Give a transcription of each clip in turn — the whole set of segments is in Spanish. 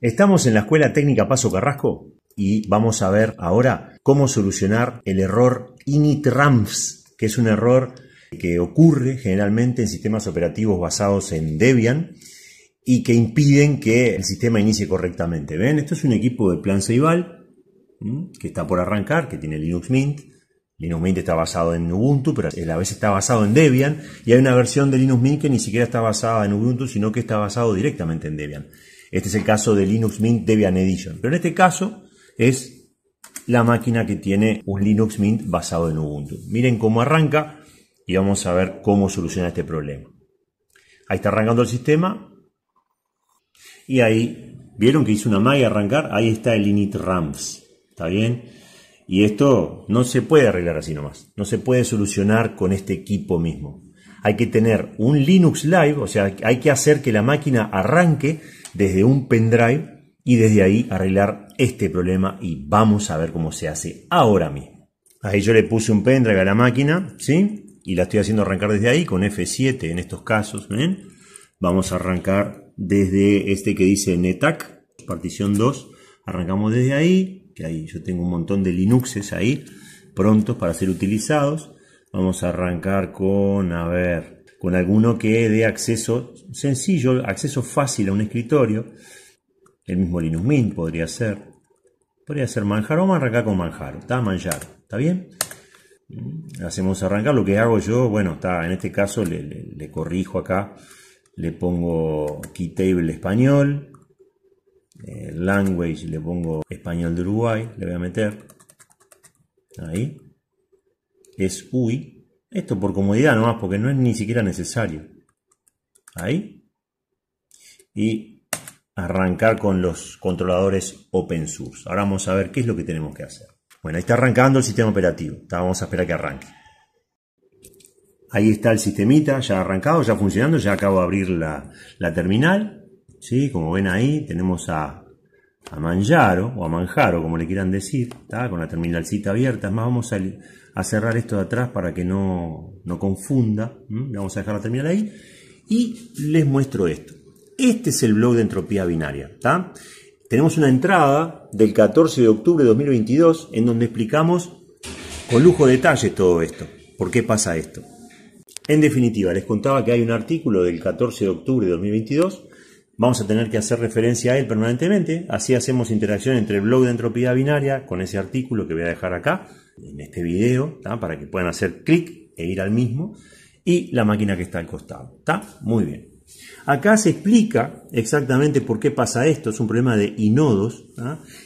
Estamos en la Escuela Técnica Paso Carrasco y vamos a ver ahora cómo solucionar el error initramps, que es un error que ocurre generalmente en sistemas operativos basados en Debian y que impiden que el sistema inicie correctamente. ¿Ven? Esto es un equipo de plan Ceibal que está por arrancar, que tiene Linux Mint. Linux Mint está basado en Ubuntu, pero a veces está basado en Debian. Y hay una versión de Linux Mint que ni siquiera está basada en Ubuntu, sino que está basado directamente en Debian. Este es el caso de Linux Mint Debian Edition. Pero en este caso es la máquina que tiene un Linux Mint basado en Ubuntu. Miren cómo arranca y vamos a ver cómo soluciona este problema. Ahí está arrancando el sistema. Y ahí, ¿vieron que hizo una magia arrancar? Ahí está el init RAMS. ¿Está bien? Y esto no se puede arreglar así nomás. No se puede solucionar con este equipo mismo hay que tener un Linux Live, o sea, hay que hacer que la máquina arranque desde un pendrive y desde ahí arreglar este problema y vamos a ver cómo se hace ahora mismo. Ahí yo le puse un pendrive a la máquina, ¿sí? Y la estoy haciendo arrancar desde ahí con F7 en estos casos, ¿ven? Vamos a arrancar desde este que dice NetAC, partición 2, arrancamos desde ahí, que ahí yo tengo un montón de Linuxes ahí, prontos para ser utilizados. Vamos a arrancar con, a ver, con alguno que dé acceso sencillo, acceso fácil a un escritorio. El mismo Linux Mint podría ser. Podría ser Manjaro. Vamos a arrancar con Manjaro. Está Manjaro. ¿Está bien? Hacemos arrancar. Lo que hago yo, bueno, está, en este caso le, corrijo acá. Le pongo Keytable español. Eh, language le pongo español de Uruguay. Le voy a meter. Ahí es UI. Esto por comodidad nomás, porque no es ni siquiera necesario. Ahí. Y arrancar con los controladores open source. Ahora vamos a ver qué es lo que tenemos que hacer. Bueno, ahí está arrancando el sistema operativo. Vamos a esperar que arranque. Ahí está el sistemita, ya arrancado, ya funcionando, ya acabo de abrir la, la terminal. ¿Sí? Como ven ahí, tenemos a a Manjaro, o a Manjaro, como le quieran decir, con la terminalcita abierta. Es más, vamos a, cerrar esto de atrás para que no, confunda. vamos a dejar la terminal ahí. Y les muestro esto. Este es el blog de entropía binaria. Tenemos una entrada del 14 de octubre de 2022 en donde explicamos con lujo detalle todo esto. ¿Por qué pasa esto? En definitiva, les contaba que hay un artículo del 14 de octubre de 2022 vamos a tener que hacer referencia a él permanentemente, así hacemos interacción entre el blog de entropía binaria con ese artículo que voy a dejar acá, en este video, para que puedan hacer clic e ir al mismo, y la máquina que está al costado. ¿Está? Muy bien. Acá se explica exactamente por qué pasa esto, es un problema de inodos.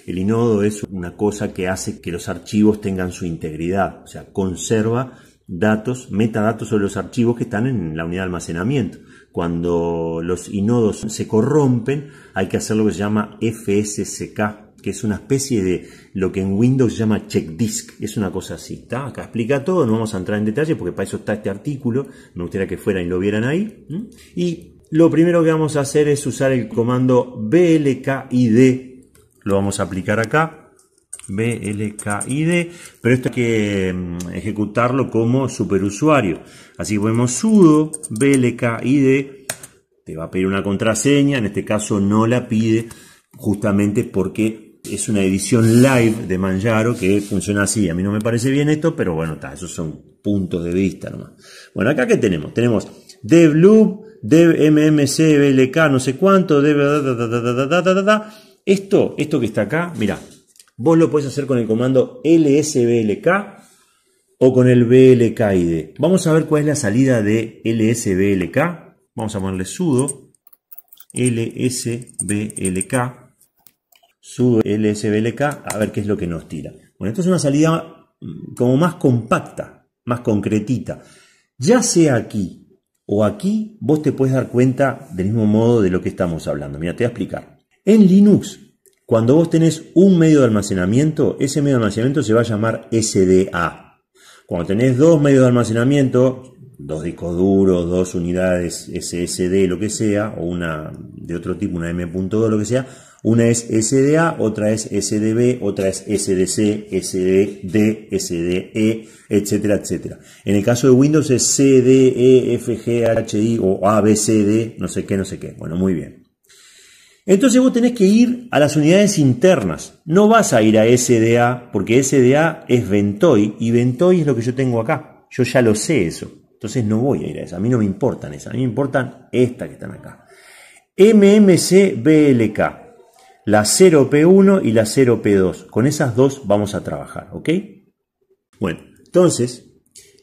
El inodo es una cosa que hace que los archivos tengan su integridad, o sea, conserva datos, metadatos sobre los archivos que están en la unidad de almacenamiento. Cuando los inodos se corrompen, hay que hacer lo que se llama FSCK, que es una especie de lo que en Windows llama check disk. Es una cosa así. está, Acá explica todo, no vamos a entrar en detalle porque para eso está este artículo. Me gustaría que fueran y lo vieran ahí. Y lo primero que vamos a hacer es usar el comando blkid. Lo vamos a aplicar acá BLKID, pero esto hay que mm, ejecutarlo como superusuario. Así que ponemos sudo BLKID, te va a pedir una contraseña, en este caso no la pide justamente porque es una edición live de Manjaro que funciona así. A mí no me parece bien esto, pero bueno, está esos son puntos de vista nomás. Bueno, acá que tenemos, tenemos devloop, devmmc, blk, no sé cuánto, dev, esto, esto que está acá, mira, Vos lo puedes hacer con el comando lsblk o con el blkid. Vamos a ver cuál es la salida de lsblk. Vamos a ponerle sudo lsblk sudo lsblk a ver qué es lo que nos tira. Bueno, esto es una salida mm, como más compacta, más concretita. Ya sea aquí o aquí, vos te puedes dar cuenta del mismo modo de lo que estamos hablando. Mira, te voy a explicar. En Linux, cuando vos tenés un medio de almacenamiento, ese medio de almacenamiento se va a llamar SDA. Cuando tenés dos medios de almacenamiento, dos discos duros, dos unidades SSD, lo que sea, o una de otro tipo, una M.2, lo que sea, una es SDA, otra es SDB, otra es SDC, SDD, SDE, etcétera, etcétera. En el caso de Windows es CDE, FG, o ABCD, no sé qué, no sé qué. Bueno, muy bien. Entonces vos tenés que ir a las unidades internas. No vas a ir a SDA porque SDA es Ventoy y Ventoy es lo que yo tengo acá. Yo ya lo sé eso. Entonces no voy a ir a esa. A mí no me importan esas. A mí me importan estas que están acá. MMCBLK. La 0P1 y la 0P2. Con esas dos vamos a trabajar. ¿Ok? Bueno, entonces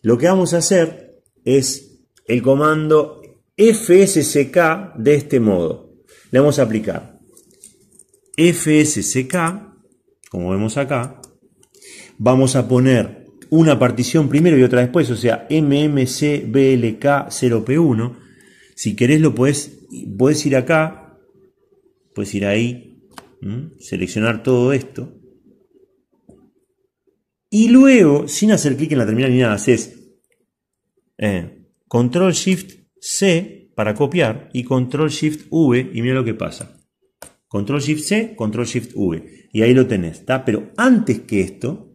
lo que vamos a hacer es el comando FSCK de este modo le vamos a aplicar FSCK, como vemos acá. Vamos a poner una partición primero y otra después, o sea, MMCBLK0P1. Si querés lo podés, podés ir acá, puedes ir ahí, seleccionar todo esto. Y luego, sin hacer clic en la terminal ni nada, haces eh, Control Shift C para copiar y control shift V y mira lo que pasa. Control shift C, control shift V. Y ahí lo tenés, Pero antes que esto,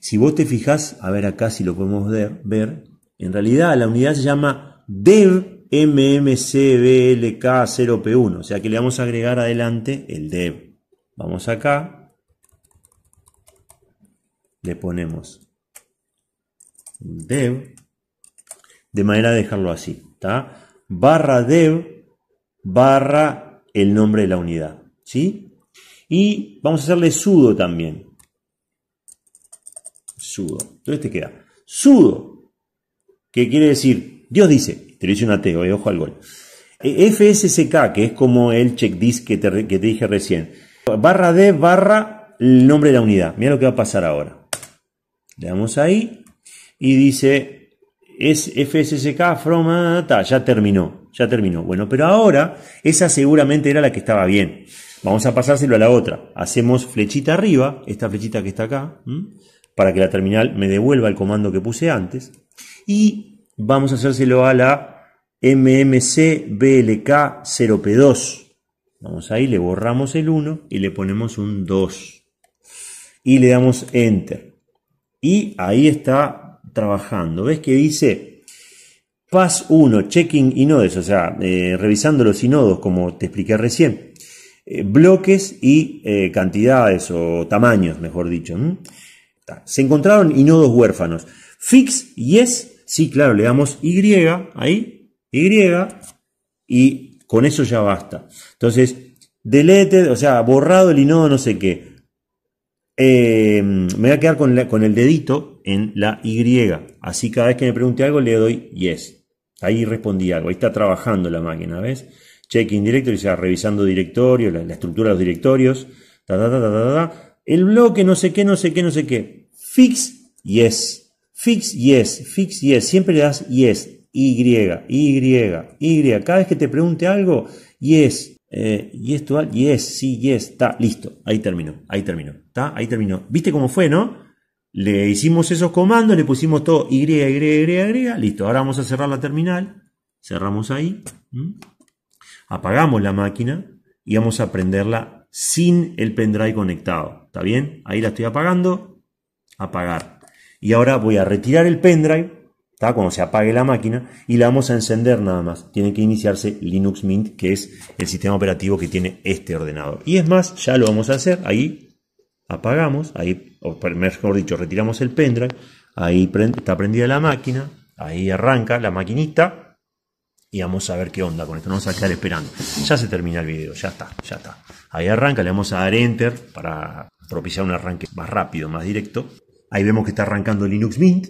si vos te fijas a ver acá si lo podemos ver, en realidad la unidad se llama dev 0 p 1 o sea que le vamos a agregar adelante el dev. Vamos acá, le ponemos dev, de manera de dejarlo así, ¿está? barra dev barra el nombre de la unidad. ¿Sí? Y vamos a hacerle sudo también. Sudo. Entonces te queda sudo, qué quiere decir, Dios dice, te lo hice un ateo, eh, ojo al gol. Eh, FSSK, que es como el check que te, que te dije recién, barra dev, barra el nombre de la unidad. Mira lo que va a pasar ahora. Le damos ahí y dice es FSSK from, ya terminó, ya terminó. Bueno, pero ahora esa seguramente era la que estaba bien. Vamos a pasárselo a la otra. Hacemos flechita arriba, esta flechita que está acá, para que la terminal me devuelva el comando que puse antes. Y vamos a hacérselo a la mmcblk 0P2. Vamos ahí, le borramos el 1 y le ponemos un 2. Y le damos Enter. Y ahí está trabajando. ¿Ves que dice PAS 1, checking y O sea, eh, revisando los inodos como te expliqué recién. Eh, bloques y eh, cantidades o tamaños, mejor dicho. Se encontraron inodos huérfanos. Fix, yes, sí, claro, le damos Y, ahí, Y, y con eso ya basta. Entonces, deleted, o sea, borrado el inodo no sé qué. me voy a quedar con, con el dedito en la Y. Así cada vez que me pregunte algo le doy yes. Ahí respondí algo, ahí está trabajando la máquina, ¿ves? Checking directory, o sea, revisando directorio la, estructura de los directorios, el bloque, no sé qué, no sé qué, no sé qué. Fix, yes. Fix, yes. Fix, yes. Siempre le das yes. Y, Y, Y. Cada vez que te pregunte algo, yes. Eh, yes yes, sí, yes, está, listo. Ahí terminó, ahí terminó, está, ahí terminó. ¿Viste cómo fue, no? Le hicimos esos comandos, le pusimos todo Y, Y, Y, Y, listo. Ahora vamos a cerrar la terminal. Cerramos ahí. Apagamos la máquina y vamos a prenderla sin el pendrive conectado. ¿Está bien? Ahí la estoy apagando. Apagar. Y ahora voy a retirar el pendrive. Está Cuando se apague la máquina. Y la vamos a encender nada más. Tiene que iniciarse Linux Mint, que es el sistema operativo que tiene este ordenador. Y es más, ya lo vamos a hacer. Ahí apagamos, ahí, o mejor dicho, retiramos el pendrive, ahí está prendida la máquina, ahí arranca la maquinita y vamos a ver qué onda con esto, no vamos a quedar esperando. Ya se termina el video, ya está, ya está. Ahí arranca, le vamos a dar enter para propiciar un arranque más rápido, más directo. Ahí vemos que está arrancando Linux Mint.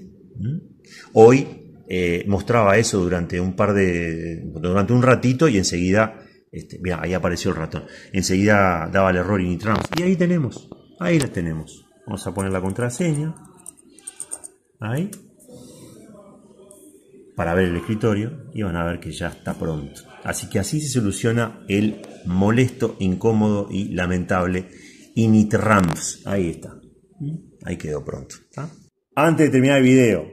Hoy eh, mostraba eso durante un par de. durante un ratito y enseguida. Este, mira, ahí apareció el ratón. Enseguida daba el error y Y ahí tenemos. Ahí la tenemos. Vamos a poner la contraseña. Ahí. Para ver el escritorio y van a ver que ya está pronto. Así que así se soluciona el molesto, incómodo y lamentable Initramps, Ahí está. Ahí quedó pronto. Antes de terminar el video,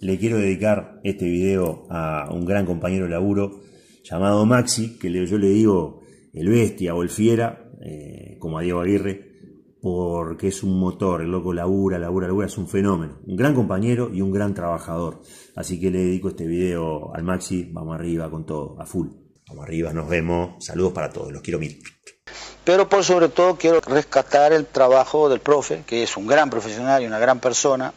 le quiero dedicar este video a un gran compañero de laburo llamado Maxi, que yo le digo el bestia o el fiera, eh, como a Diego Aguirre, porque es un motor, el loco labura, labura, labura, es un fenómeno, un gran compañero y un gran trabajador. Así que le dedico este video al Maxi, vamos arriba con todo, a full. Vamos arriba, nos vemos, saludos para todos, los quiero mil. Pero por sobre todo quiero rescatar el trabajo del profe, que es un gran profesional y una gran persona.